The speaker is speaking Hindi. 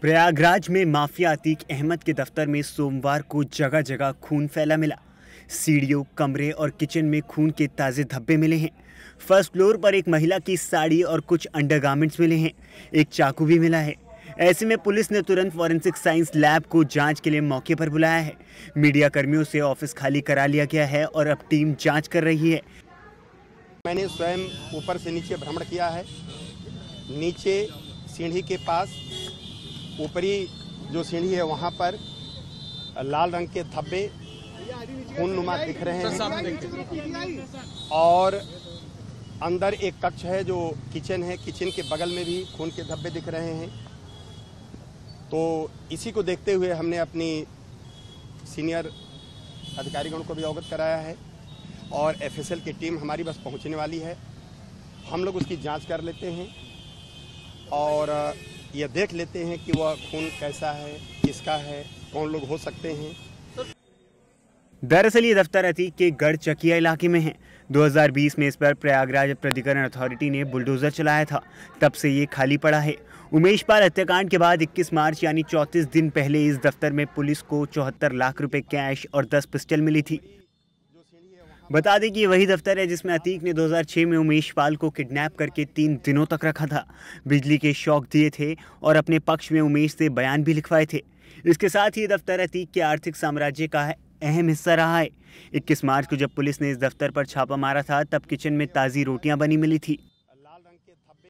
प्रयागराज में माफिया अतीक अहमद के दफ्तर में सोमवार को जगह जगह खून फैला मिला सीढ़ियों कमरे और किचन में खून के ताज़े धब्बे मिले हैं फर्स्ट फ्लोर पर एक महिला की साड़ी और कुछ अंडरगारमेंट्स मिले हैं एक चाकू भी मिला है ऐसे में पुलिस ने तुरंत फॉरेंसिक साइंस लैब को जांच के लिए मौके पर बुलाया है मीडिया कर्मियों से ऑफिस खाली करा लिया गया है और अब टीम जांच कर रही है मैंने स्वयं ऊपर से नीचे भ्रमण किया है नीचे सीढ़ी के पास ऊपरी जो सीढ़ी है वहाँ पर लाल रंग के धब्बे खून नुमा दिख रहे हैं और अंदर एक कक्ष है जो किचन है किचन के बगल में भी खून के धब्बे दिख रहे हैं तो इसी को देखते हुए हमने अपनी सीनियर अधिकारीगण को भी अवगत कराया है और एफएसएल की टीम हमारी बस पहुंचने वाली है हम लोग उसकी जांच कर लेते हैं और यह देख लेते हैं कि वह खून कैसा है किसका है कौन लोग हो सकते हैं दरअसल ये दफ्तर अतीक के गढ़ चकिया इलाके में है 2020 में इस पर प्रयागराज प्राधिकरण अथॉरिटी ने बुलडोजर चलाया था तब से ये खाली पड़ा है उमेश पाल हत्याकांड के बाद 21 मार्च यानी 34 दिन पहले इस दफ्तर में पुलिस को चौहत्तर लाख रुपए कैश और 10 पिस्टल मिली थी बता दें कि वही दफ्तर है जिसमें अतीक ने 2006 में उमेश पाल को किडनैप करके तीन दिनों तक रखा था बिजली के शौक दिए थे और अपने पक्ष में उमेश से बयान भी लिखवाए थे इसके साथ ही दफ्तर अतीक के आर्थिक साम्राज्य का अहम हिस्सा रहा है 21 मार्च को जब पुलिस ने इस दफ्तर पर छापा मारा था तब किचन में ताज़ी रोटियां बनी मिली थी